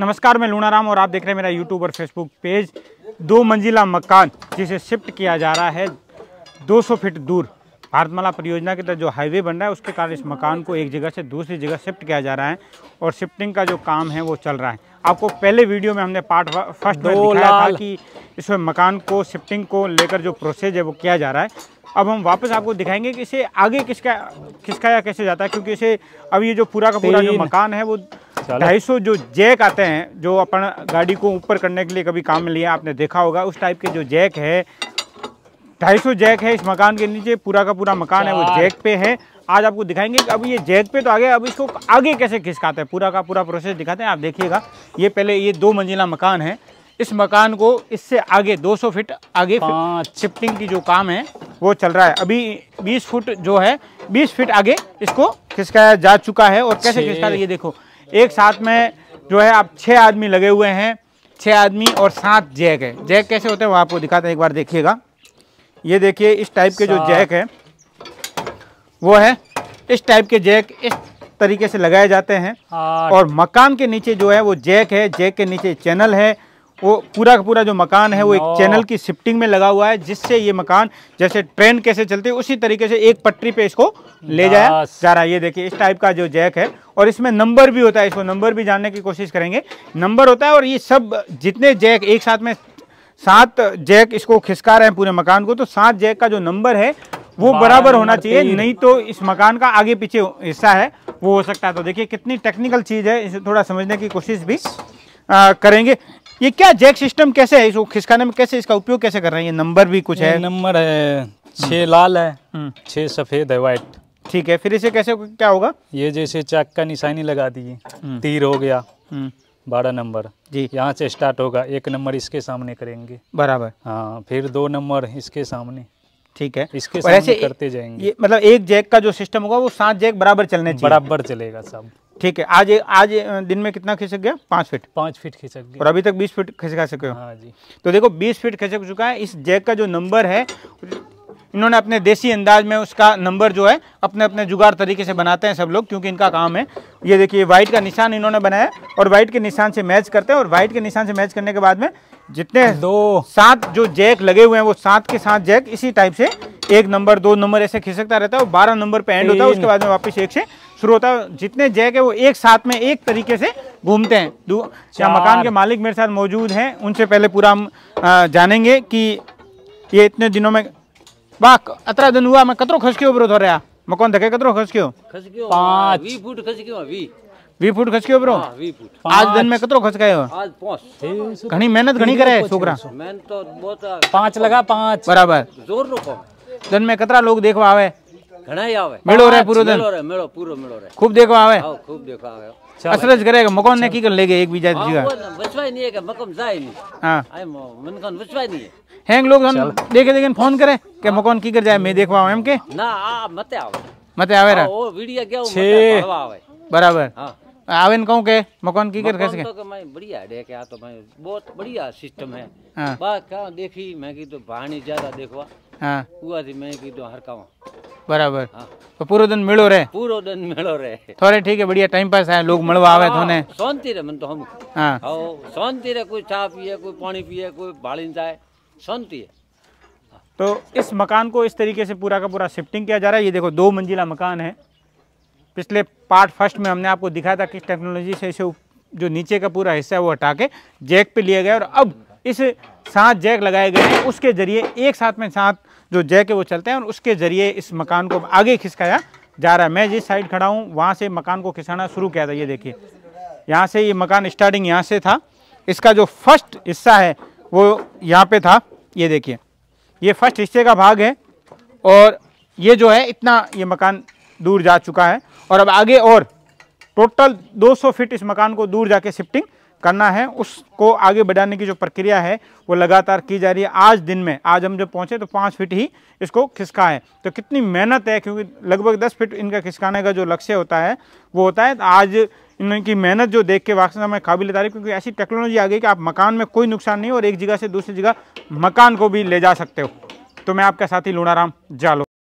नमस्कार मैं लूणाराम और आप देख रहे हैं मेरा यूट्यूब और फेसबुक पेज दो मंजिला मकान जिसे शिफ्ट किया जा रहा है 200 फीट दूर भारतमाला परियोजना के तहत जो हाईवे बन रहा है उसके कारण इस मकान को एक जगह से दूसरी जगह शिफ्ट किया जा रहा है और शिफ्टिंग का जो काम है वो चल रहा है आपको पहले वीडियो में हमने पार्ट फर्स्ट में दिखाया था कि इसमें मकान को शिफ्टिंग को लेकर जो प्रोसेस है वो किया जा रहा है अब हम वापस आपको दिखाएंगे कि इसे आगे किसका किसका या कैसे जाता है क्योंकि इसे अब ये जो पूरा का पूरा जो मकान है वो ढाई सौ जो जैक आते हैं जो अपन गाड़ी को ऊपर करने के लिए कभी काम में लिया आपने देखा होगा उस टाइप के जो जैक है ढाई सौ जैक है इस मकान के नीचे पूरा का पूरा मकान है वो जैक पे है आज आपको दिखाएंगे कि अब ये जैक पे तो आ गया अब इसको आगे कैसे खिसकाते हैं पूरा का पूरा प्रोसेस दिखाते हैं आप देखिएगा ये पहले ये दो मंजिला मकान है इस मकान को इससे आगे 200 फिट आगे शिफ्टिंग की जो काम है वो चल रहा है अभी 20 फुट जो है 20 फिट आगे इसको खिसकाया जा चुका है और कैसे खिसका ये देखो एक साथ में जो है आप छः आदमी लगे हुए हैं छः आदमी और सात जैक है जैक कैसे होते हैं वो आपको दिखाते हैं एक बार देखिएगा ये देखिए इस टाइप के जो जैक है वो है इस टाइप के जैक इस तरीके से लगाए जाते हैं हाँ। और मकान के नीचे जो है वो जैक है जैक के नीचे चैनल है वो पूरा का पूरा जो मकान है वो एक हाँ। चैनल की शिफ्टिंग में लगा हुआ है जिससे ये मकान जैसे ट्रेन कैसे चलती है उसी तरीके से एक पटरी पे इसको ले जाया जा रहा है ये देखिए इस टाइप का जो जैक है और इसमें नंबर भी होता है इसको नंबर भी जानने की कोशिश करेंगे नंबर होता है और ये सब जितने जैक एक साथ में सात जैक इसको खिसका रहे हैं पूरे मकान को तो सात जैक का जो नंबर है वो बराबर होना चाहिए नहीं तो इस मकान का आगे पीछे हिस्सा है वो हो सकता है तो देखिए कितनी टेक्निकल चीज़ है इसे थोड़ा समझने की कोशिश भी आ, करेंगे ये क्या जैक सिस्टम कैसे है इसको खिसकाने में कैसे इसका उपयोग कैसे कर रहे हैं ये नंबर भी कुछ है नंबर है हम्म। छः लाल है हम्म। छः सफ़ेद है वाइट ठीक है फिर इसे कैसे क्या होगा ये जैसे चाक का निशानी लगा दिए हम्म। तीर हो गया बारह नंबर जी यहाँ से स्टार्ट होगा एक नंबर इसके सामने करेंगे बराबर हाँ फिर दो नंबर इसके सामने ठीक है इसके और ऐसे करते जाएंगे ये मतलब एक जैक का जो सिस्टम होगा वो सात जैक बराबर चलने चाहिए बराबर चलेगा सब ठीक है आज आज दिन में कितना खिसक गया पांच फीट पांच फीट खिसक गया और अभी तक बीस फीट खिसका सके हो हाँ जी तो देखो बीस फीट खिसक चुका है इस जैक का जो नंबर है इन्होंने अपने देसी अंदाज में उसका नंबर जो है अपने अपने जुगाड़ तरीके से बनाते हैं सब लोग क्योंकि इनका काम है ये देखिए व्हाइट का निशान इन्होंने बनाया और व्हाइट के निशान से मैच करते हैं और व्हाइट के निशान से मैच करने के बाद में जितने दो सात जो जैक लगे हुए हैं वो सात के सात जैक इसी टाइप से एक नंबर दो नंबर ऐसे खिसकता रहता है बारह नंबर पे एंड होता है उसके बाद में वापस एक से शुरू होता है जितने जैक है वो एक साथ में एक तरीके से घूमते हैं क्या मकान के मालिक मेरे साथ मौजूद हैं उनसे पहले पूरा हम जानेंगे कि ये इतने दिनों में वाह अतरा दिन हुआ मैं कतरो खसके विरोध हो रहा मैं कौन धके कतरो खसकियो खसकियो पाँच फुट खसके वी फुट खच के ब्रो वी फूट आज दिन में कतरो खच गए आज पांच घणी मेहनत घणी करे छोकरा मेहनत तो बहुत पांच लगा पांच बराबर जोर रो दिन में कतरा लोग देखवा आवे घणा ही आवे मेलो रे पूरो दिन मेलो रे मेलो पूरो मेलो रे खूब देखवा आवे हां खूब देखवा आवे असरज करेगा मकान ने की कर लेगे एक बीजा जगह हां बचवाई नहीं है कि मकान जाए नहीं हां आई मन कौन बचवाई नहीं है हैंग लोग हम देखे देखे फोन करे के हाँ। मकान की कर जाए मैं देखवा एम के ना आ मत आवे मत आवे रे ओ वीडियो क्या मत आवे बराबर हां आवेन कहूं के मकान की कर कैसे तो मैं बढ़िया देख आ तो मैं बहुत बढ़िया सिस्टम है हां बात का देखी मैं की तो पानी ज्यादा देखवा हां हुआ थी मैं की तो हर का बराबर हाँ। तो पूरा दिन मिलो रे पूरा दिन मिलो रे थोड़े ठीक है बढ़िया टाइम पास है लोग मिलवा आवे थोने तो हाँ, शांति रे मन तो हम हां आओ हाँ, शांति रे कोई चाय पिए कोई पानी पिए कोई बालिन जाए शांति है तो इस मकान को इस तरीके से पूरा का पूरा शिफ्टिंग किया जा रहा है ये देखो दो मंजिला मकान है पिछले पार्ट फर्स्ट में हमने आपको दिखाया था किस टेक्नोलॉजी से इसे जो नीचे का पूरा हिस्सा है वो हटा के जैक पे लिया गया और अब इस सात जैक लगाए गए हैं उसके जरिए एक साथ में सात जो जैक है वो चलते हैं और उसके जरिए इस मकान को आगे खिसकाया जा रहा है मैं जिस साइड खड़ा हूँ वहाँ से मकान को खिसाना शुरू किया था ये देखिए यहाँ से ये मकान स्टार्टिंग यहाँ से था इसका जो फर्स्ट हिस्सा है वो यहाँ पर था ये देखिए ये फर्स्ट हिस्से का भाग है और ये जो है इतना ये मकान दूर जा चुका है और अब आगे और टोटल 200 फीट इस मकान को दूर जाके शिफ्टिंग करना है उसको आगे बढ़ाने की जो प्रक्रिया है वो लगातार की जा रही है आज दिन में आज हम जब पहुंचे तो पाँच फीट ही इसको खिसका है तो कितनी मेहनत है क्योंकि लगभग दस फीट इनका खिसकाने का जो लक्ष्य होता है वो होता है तो आज इनकी मेहनत जो देख के वास्तव में काबिल तारी क्योंकि ऐसी टेक्नोलॉजी आ गई कि आप मकान में कोई नुकसान नहीं और एक जगह से दूसरी जगह मकान को भी ले जा सकते हो तो मैं आपका साथी लूणाराम जालो